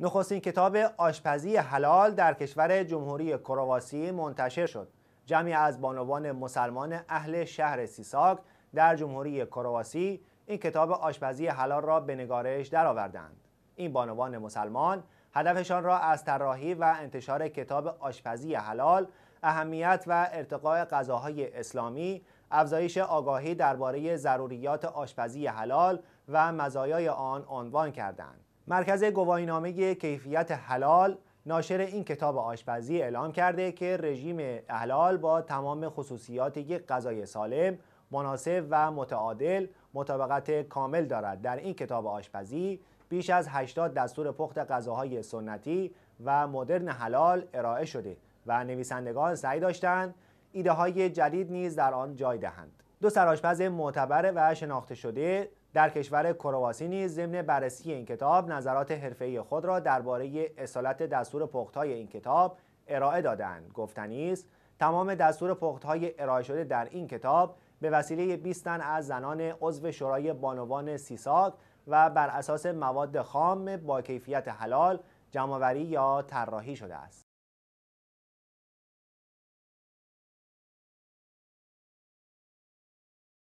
نخستین کتاب آشپزی حلال در کشور جمهوری کرواسی منتشر شد جمعی از بانوان مسلمان اهل شهر سیساک در جمهوری کرواسی این کتاب آشپزی حلال را به نگارش درآوردند این بانوان مسلمان هدفشان را از طراحی و انتشار کتاب آشپزی حلال اهمیت و ارتقاء غذاهای اسلامی افزایش آگاهی درباره ضروریات آشپزی حلال و مزایای آن عنوان کردند مرکز گواهینامه کیفیت حلال ناشر این کتاب آشپزی اعلام کرده که رژیم حلال با تمام خصوصیات یک غذای سالم مناسب و متعادل مطابقت کامل دارد در این کتاب آشپزی بیش از 80 دستور پخت غذاهای سنتی و مدرن حلال ارائه شده و نویسندگان سعی داشتند ایده های جدید نیز در آن جای دهند دو سراشپز معتبر و شناخته شده در کشور کرواسی نیز ضمن بررسی این کتاب نظرات حرفه‌ای خود را درباره اصالت دستور پختهای این کتاب ارائه دادند گفتنی است تمام دستور پختهای ارائه شده در این کتاب به وسیله 20 تن از زنان عضو شورای بانوان سیساک و بر اساس مواد خام با کیفیت حلال جمعآوری یا طراحی شده است